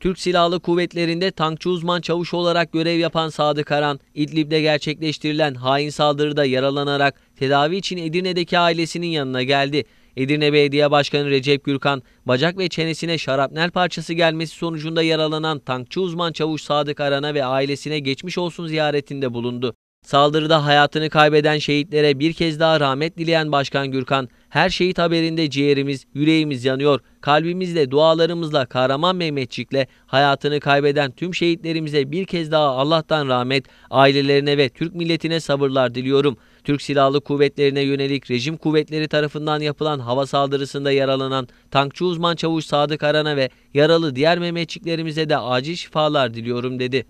Türk Silahlı Kuvvetleri'nde tankçı uzman çavuş olarak görev yapan Sadık Aran, İdlib'de gerçekleştirilen hain saldırıda yaralanarak tedavi için Edirne'deki ailesinin yanına geldi. Edirne Belediye Başkanı Recep Gürkan, bacak ve çenesine şarapnel parçası gelmesi sonucunda yaralanan tankçı uzman çavuş Sadık Aran'a ve ailesine geçmiş olsun ziyaretinde bulundu. Saldırıda hayatını kaybeden şehitlere bir kez daha rahmet dileyen Başkan Gürkan, her şehit haberinde ciğerimiz, yüreğimiz yanıyor, kalbimizle, dualarımızla Kahraman Mehmetçik'le hayatını kaybeden tüm şehitlerimize bir kez daha Allah'tan rahmet, ailelerine ve Türk milletine sabırlar diliyorum. Türk Silahlı Kuvvetlerine yönelik rejim kuvvetleri tarafından yapılan hava saldırısında yaralanan tankçı uzman çavuş Sadık Aran'a ve yaralı diğer Mehmetçiklerimize de acil şifalar diliyorum dedi.